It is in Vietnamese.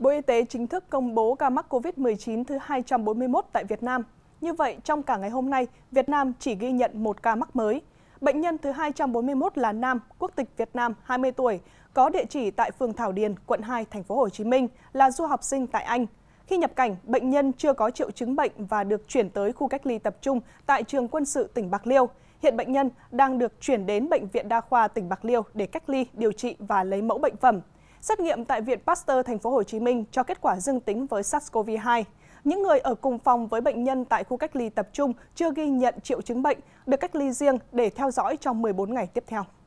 Bộ Y tế chính thức công bố ca mắc COVID-19 thứ 241 tại Việt Nam. Như vậy, trong cả ngày hôm nay, Việt Nam chỉ ghi nhận một ca mắc mới. Bệnh nhân thứ 241 là nam, quốc tịch Việt Nam, 20 tuổi, có địa chỉ tại phường Thảo Điền, quận 2, thành phố Hồ Chí Minh, là du học sinh tại Anh. Khi nhập cảnh, bệnh nhân chưa có triệu chứng bệnh và được chuyển tới khu cách ly tập trung tại trường quân sự tỉnh Bạc Liêu. Hiện bệnh nhân đang được chuyển đến bệnh viện đa khoa tỉnh Bạc Liêu để cách ly, điều trị và lấy mẫu bệnh phẩm xét nghiệm tại Viện Pasteur thành phố Hồ Chí Minh cho kết quả dương tính với SARS-CoV-2. Những người ở cùng phòng với bệnh nhân tại khu cách ly tập trung chưa ghi nhận triệu chứng bệnh được cách ly riêng để theo dõi trong 14 ngày tiếp theo.